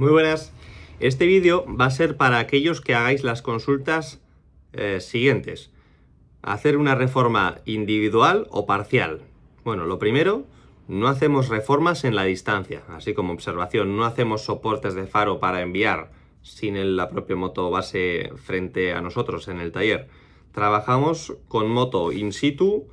Muy buenas. Este vídeo va a ser para aquellos que hagáis las consultas eh, siguientes. Hacer una reforma individual o parcial. Bueno, lo primero, no hacemos reformas en la distancia, así como observación, no hacemos soportes de faro para enviar sin la propia moto base frente a nosotros en el taller. Trabajamos con moto in situ,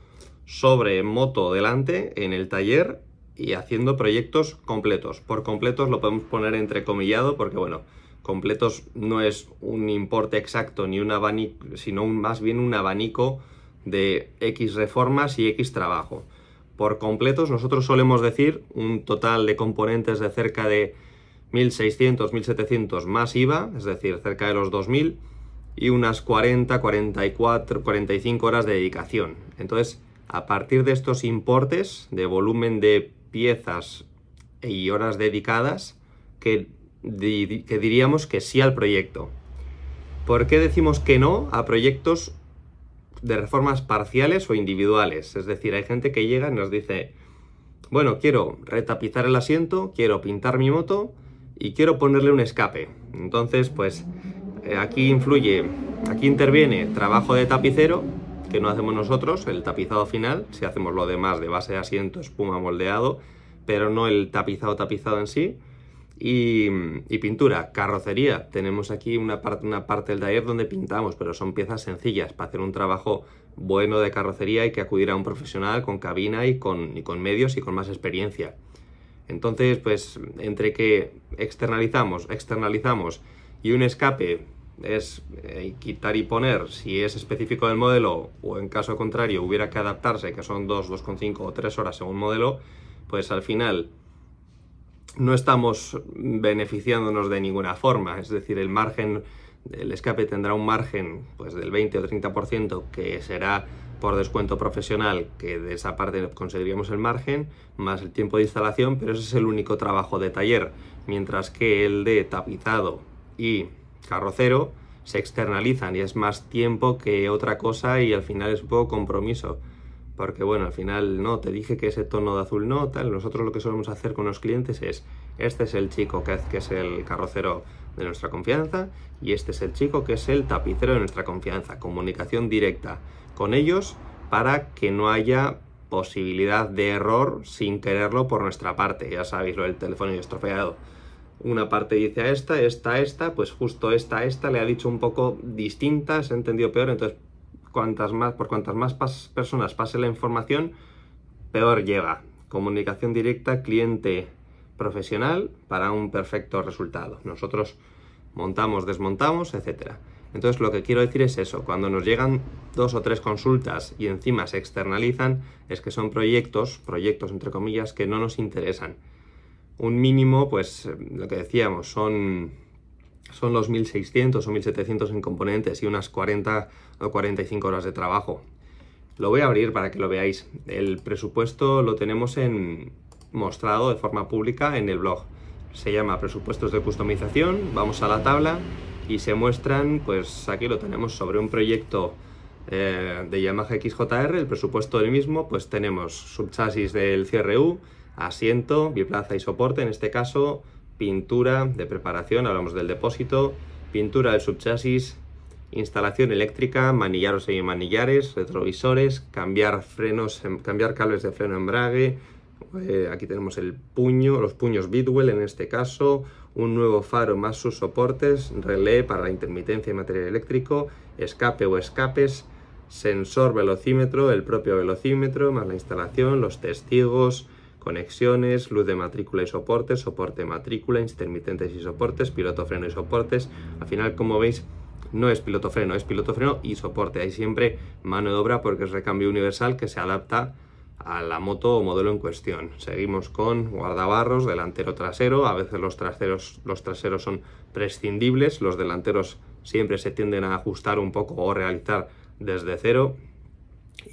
sobre moto delante en el taller y haciendo proyectos completos. Por completos lo podemos poner entrecomillado porque, bueno, completos no es un importe exacto ni un abanico, sino más bien un abanico de X reformas y X trabajo. Por completos nosotros solemos decir un total de componentes de cerca de 1.600, 1.700 más IVA, es decir, cerca de los 2.000 y unas 40, 44, 45 horas de dedicación. Entonces, a partir de estos importes de volumen de piezas y horas dedicadas que, diríamos que sí al proyecto. ¿Por qué decimos que no a proyectos de reformas parciales o individuales? Es decir, hay gente que llega y nos dice, bueno, quiero retapizar el asiento, quiero pintar mi moto y quiero ponerle un escape. Entonces, pues eh, aquí influye, aquí interviene trabajo de tapicero que no hacemos nosotros, el tapizado final, si hacemos lo demás de base, asiento, espuma, moldeado, pero no el tapizado tapizado en sí. Y, pintura, carrocería, tenemos aquí una, parte una parte del taller donde pintamos, pero son piezas sencillas para hacer un trabajo bueno de carrocería hay que acudir a un profesional con cabina y con, y con medios y con más experiencia. Entonces, pues entre que externalizamos, externalizamos y un escape es eh, quitar y poner si es específico del modelo o en caso contrario hubiera que adaptarse, que son 2, 2,5 o 3 horas según modelo, pues al final no estamos beneficiándonos de ninguna forma. Es decir, el margen, del escape tendrá un margen pues, del 20 o 30% que será por descuento profesional, que de esa parte conseguiríamos el margen, más el tiempo de instalación, pero ese es el único trabajo de taller, mientras que el de tapizado y carrocero se externalizan y es más tiempo que otra cosa y al final es un poco compromiso. Porque bueno, al final no, te dije que ese tono de azul no, tal. Nosotros lo que solemos hacer con los clientes es, este es el chico que, es el carrocero de nuestra confianza y este es el chico que es el tapicero de nuestra confianza. Comunicación directa con ellos para que no haya posibilidad de error sin quererlo por nuestra parte. Ya sabéis lo del teléfono estropeado una parte dice a esta, esta, esta, pues justo esta, esta le ha dicho un poco distinta, se ha entendido peor, entonces cuantas más, por cuantas más personas pase la información, peor llega. Comunicación directa, cliente profesional para un perfecto resultado. Nosotros montamos, desmontamos, etcétera. Entonces lo que quiero decir es eso, cuando nos llegan dos o tres consultas y encima se externalizan, es que son proyectos, proyectos entre comillas, que no nos interesan. Un mínimo, pues eh, lo que decíamos, son, son los 1600 o 1700 en componentes y unas 40 o 45 horas de trabajo. Lo voy a abrir para que lo veáis. El presupuesto lo tenemos en, mostrado de forma pública en el blog. Se llama presupuestos de customización, vamos a la tabla y se muestran, pues aquí lo tenemos sobre un proyecto eh, de Yamaha XJR, el presupuesto del mismo, pues tenemos subchasis del CRU, asiento, biplaza y soporte, en este caso pintura de preparación, hablamos del depósito, pintura del subchasis, instalación eléctrica, manillaros y manillares, retrovisores, cambiar frenos, cambiar cables de freno embrague, eh, aquí tenemos el puño, los puños Bidwell en este caso, un nuevo faro más sus soportes, relé para la intermitencia y material eléctrico, escape o escapes, sensor velocímetro, el propio velocímetro, más la instalación, los testigos, conexiones, luz de matrícula y soporte, soporte matrícula, intermitentes y soportes, piloto freno y soportes. Al final, como veis, no es piloto freno, es piloto freno y soporte. Hay siempre mano de obra porque es recambio universal que se adapta a la moto o modelo en cuestión. Seguimos con guardabarros, delantero trasero, a veces los traseros, los traseros son prescindibles, los delanteros siempre se tienden a ajustar un poco o realizar desde cero,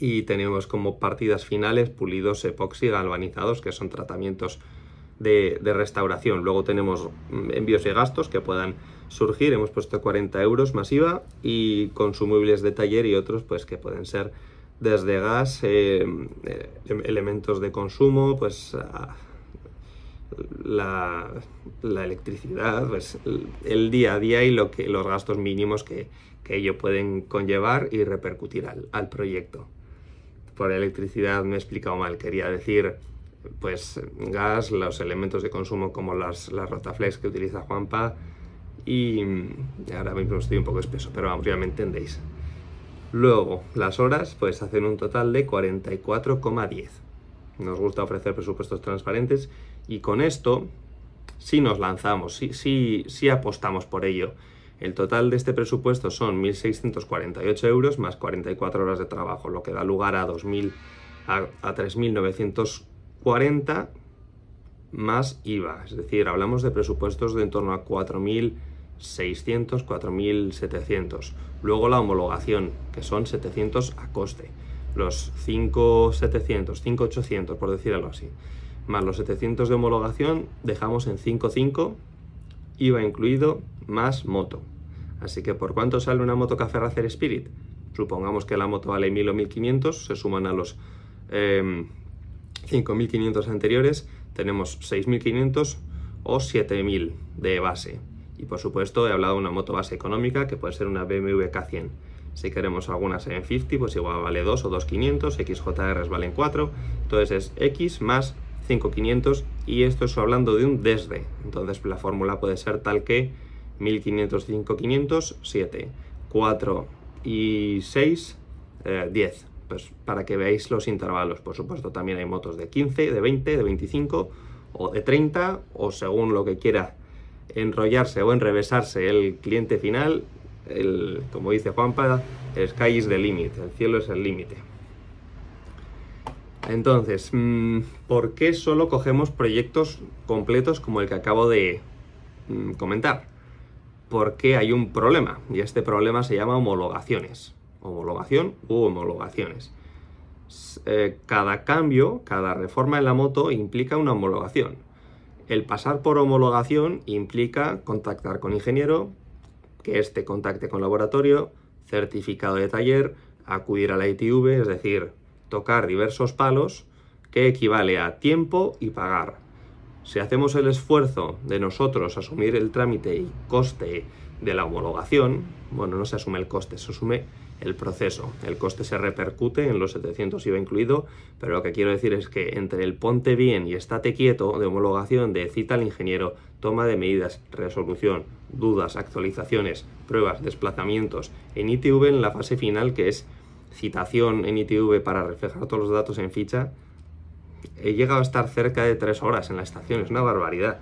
y tenemos como partidas finales pulidos epoxi galvanizados, que son tratamientos de, restauración. Luego tenemos mm, envíos y gastos que puedan surgir. Hemos puesto 40 euros masiva y consumibles de taller y otros pues, que pueden ser desde gas, eh, eh, em, elementos de consumo, pues ah, la, electricidad, pues, el día a día y los gastos mínimos que, que ello pueden conllevar y repercutir al proyecto por electricidad me he explicado mal, quería decir pues gas, los elementos de consumo como las, las rotaflex que utiliza Juanpa y ahora mismo estoy un poco espeso, pero vamos, ya me entendéis. Luego, las horas pues hacen un total de 44,10. Nos gusta ofrecer presupuestos transparentes y con esto si nos lanzamos, si apostamos por ello el total de este presupuesto son 1.648 euros más 44 horas de trabajo, lo que da lugar a, 2000, a, 3.940 más IVA. Es decir, hablamos de presupuestos de en torno a 4.600, 4.700. Luego la homologación, que son 700 a coste. Los 5.700, 5.800, por decir algo así. Más los 700 de homologación, dejamos en 5.5, IVA incluido, más moto. Así que ¿por cuánto sale una moto Café Spirit? Supongamos que la moto vale 1000 o 1500, se suman a los 5500 em, anteriores, tenemos 6500 o 7000 de base. Y por supuesto he hablado de una moto base económica que puede ser una BMW K100. Si queremos alguna 50, pues igual vale 2 o 2500, XJRs valen 4, entonces es X más 5500 y esto es hablando de un desde. Entonces la fórmula puede ser tal que 1505, 500, 7. 4 y 6, 10. Eh, pues para que veáis los intervalos. Por supuesto, también hay motos de 15, de 20, de 25 o de 30, o según lo que quiera enrollarse o enrevesarse el cliente final, como dice Juanpa, el sky is the limit, el cielo es el límite. Entonces, mm, ¿por qué solo cogemos proyectos completos como el que acabo de mm, comentar? porque hay un problema y este problema se llama homologaciones. Homologación u homologaciones. Eh, cada cambio, cada reforma en la moto implica una homologación. El pasar por homologación implica contactar con ingeniero, que éste contacte con laboratorio, certificado de taller, acudir a la ITV, es decir, tocar diversos palos, que equivale a tiempo y pagar. Si hacemos el esfuerzo de nosotros asumir el trámite y coste de la homologación, bueno, no se asume el coste, se asume el proceso. El coste se repercute en los 700 y va incluido, pero lo que quiero decir es que entre el ponte bien y estate quieto de homologación, de cita al ingeniero, toma de medidas, resolución, dudas, actualizaciones, pruebas, desplazamientos, en ITV en la fase final que es citación en ITV para reflejar todos los datos en ficha, he llegado a estar cerca de tres horas en la estación, es una barbaridad.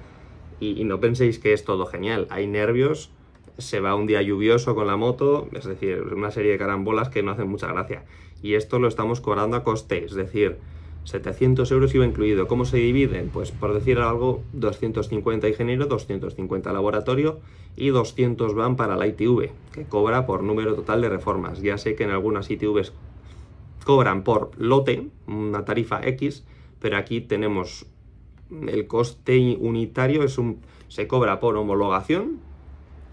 Y, no penséis que es todo genial, hay nervios, se va un día lluvioso con la moto, es decir, una serie de carambolas que no hacen mucha gracia. Y esto lo estamos cobrando a coste, es decir, 700 euros iba incluido. ¿Cómo se dividen? Pues por decir algo, 250 ingeniero, 250 laboratorio y 200 van para la ITV, que cobra por número total de reformas. Ya sé que en algunas ITVs cobran por lote, una tarifa X, pero aquí tenemos el coste unitario, es un, se cobra por homologación,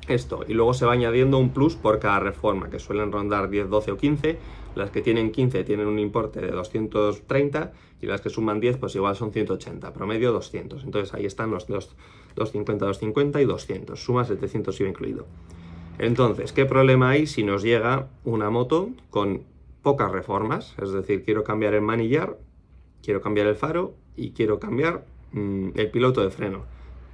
esto, y luego se va añadiendo un plus por cada reforma, que suelen rondar 10, 12 o 15, las que tienen 15 tienen un importe de 230 y las que suman 10 pues igual son 180, promedio 200, entonces ahí están los, 250, 250 y 200, suma 700 iba incluido. Entonces, ¿qué problema hay si nos llega una moto con pocas reformas? Es decir, quiero cambiar el manillar, quiero cambiar el faro y quiero cambiar mm, el piloto de freno.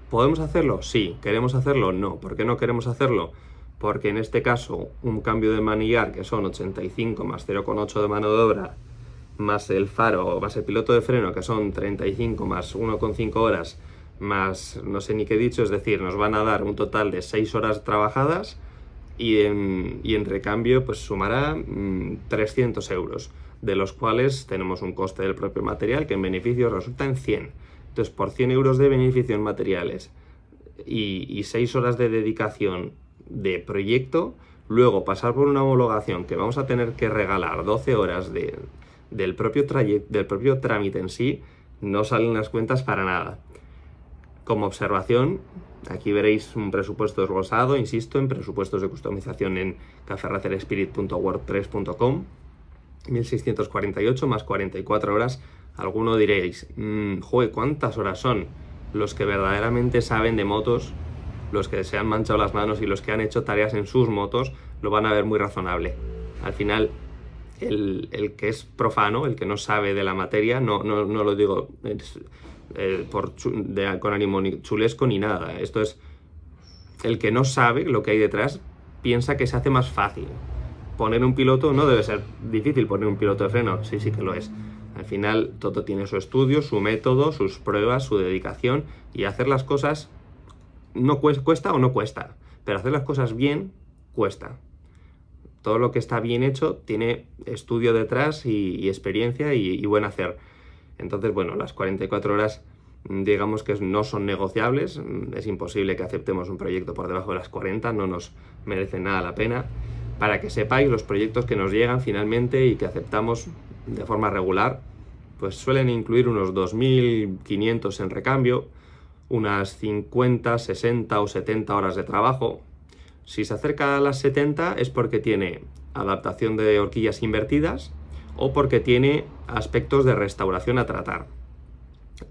¿Podemos hacerlo? Sí. ¿Queremos hacerlo? No. ¿Por qué no queremos hacerlo? Porque en este caso un cambio de manillar que son 85 más 0,8 de mano de obra más el faro más el piloto de freno que son 35 más 1,5 horas más no sé ni qué dicho, es decir, nos van a dar un total de 6 horas trabajadas y en, y recambio pues sumará 300 mm, euros de los cuales tenemos un coste del propio material que en beneficios resulta en 100. Entonces, por 100 euros de beneficio en materiales y, 6 horas de dedicación de proyecto, luego pasar por una homologación que vamos a tener que regalar 12 horas del, propio del propio trámite en sí, no salen las cuentas para nada. Como observación, aquí veréis un presupuesto esbozado, insisto, en presupuestos de customización en caferracerespirit.world3.com. 1648 más 44 horas. Alguno diréis, mm, joder, ¿cuántas horas son? Los que verdaderamente saben de motos, los que se han manchado las manos y los que han hecho tareas en sus motos, lo van a ver muy razonable. Al final, el, que es profano, el que no sabe de la materia, no, no, lo digo eh, por con ánimo chulesco ni nada. Esto es, el que no sabe lo que hay detrás piensa que se hace más fácil poner un piloto no debe ser difícil poner un piloto de freno, sí, sí que lo es. Al final todo tiene su estudio, su método, sus pruebas, su dedicación y hacer las cosas no cuesta o no cuesta, pero hacer las cosas bien cuesta. Todo lo que está bien hecho tiene estudio detrás y, experiencia y, y buen hacer. Entonces, bueno, las 44 horas digamos que no son negociables, es imposible que aceptemos un proyecto por debajo de las 40, no nos merece nada la pena para que sepáis los proyectos que nos llegan finalmente y que aceptamos de forma regular, pues suelen incluir unos 2.500 en recambio, unas 50, 60 o 70 horas de trabajo. Si se acerca a las 70 es porque tiene adaptación de horquillas invertidas o porque tiene aspectos de restauración a tratar.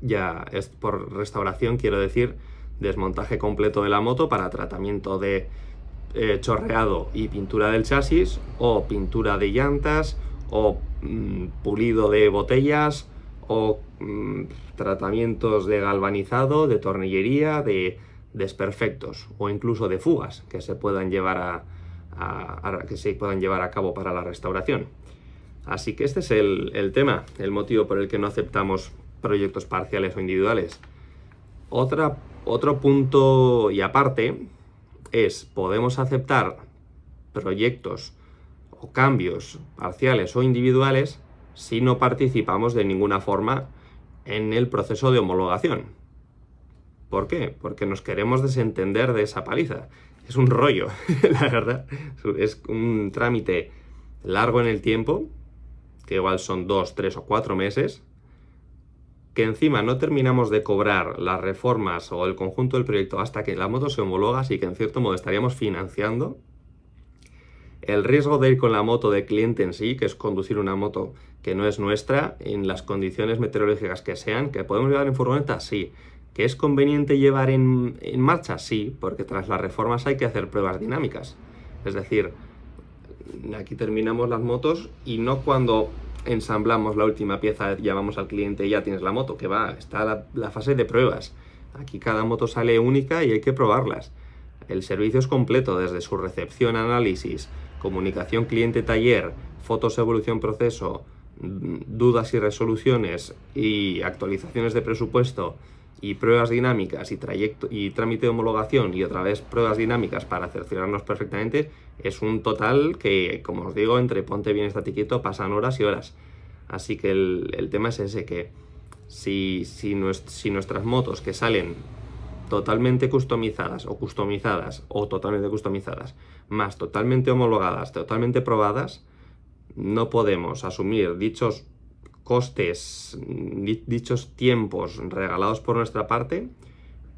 Ya es por restauración quiero decir desmontaje completo de la moto para tratamiento de eh, chorreado y pintura del chasis o pintura de llantas o mm, pulido de botellas o mm, tratamientos de galvanizado, de tornillería, de desperfectos o incluso de fugas que se puedan llevar a, que se puedan llevar a cabo para la restauración. Así que este es el, tema, el motivo por el que no aceptamos proyectos parciales o individuales. Otra, otro punto y aparte es podemos aceptar proyectos o cambios parciales o individuales si no participamos de ninguna forma en el proceso de homologación. ¿Por qué? Porque nos queremos desentender de esa paliza. Es un rollo, la verdad. Es un trámite largo en el tiempo, que igual son dos, tres o cuatro meses, que encima no terminamos de cobrar las reformas o el conjunto del proyecto hasta que la moto se homologa, así que en cierto modo estaríamos financiando. El riesgo de ir con la moto de cliente en sí, que es conducir una moto que no es nuestra, en las condiciones meteorológicas que sean, que podemos llevar en furgoneta, sí. ¿Que es conveniente llevar en, en marcha? Sí, porque tras las reformas hay que hacer pruebas dinámicas. Es decir, aquí terminamos las motos y no cuando ensamblamos la última pieza, llamamos al cliente y ya tienes la moto, que va, está la, la fase de pruebas. Aquí cada moto sale única y hay que probarlas. El servicio es completo desde su recepción, análisis, comunicación cliente-taller, fotos evolución proceso, mm, dudas y resoluciones y actualizaciones de presupuesto y pruebas dinámicas y, trayecto, y trámite de homologación y otra vez pruebas dinámicas para cerciorarnos perfectamente, es un total que, como os digo, entre ponte bien esta quieto pasan horas y horas. Así que el, tema es ese, que si, si, si nuestras motos que salen totalmente customizadas o customizadas o totalmente customizadas, más totalmente homologadas, totalmente probadas, no podemos asumir dichos costes, dichos tiempos regalados por nuestra parte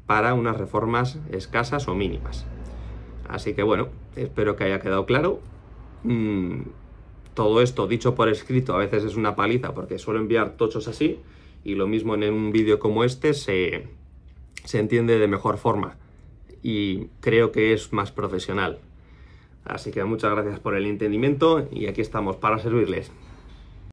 para unas reformas escasas o mínimas. Así que bueno, espero que haya quedado claro. Mm, todo esto dicho por escrito a veces es una paliza porque suelo enviar tochos así y lo mismo en un vídeo como este se entiende de mejor forma y creo que es más profesional. Así que muchas gracias por el entendimiento y aquí estamos para servirles.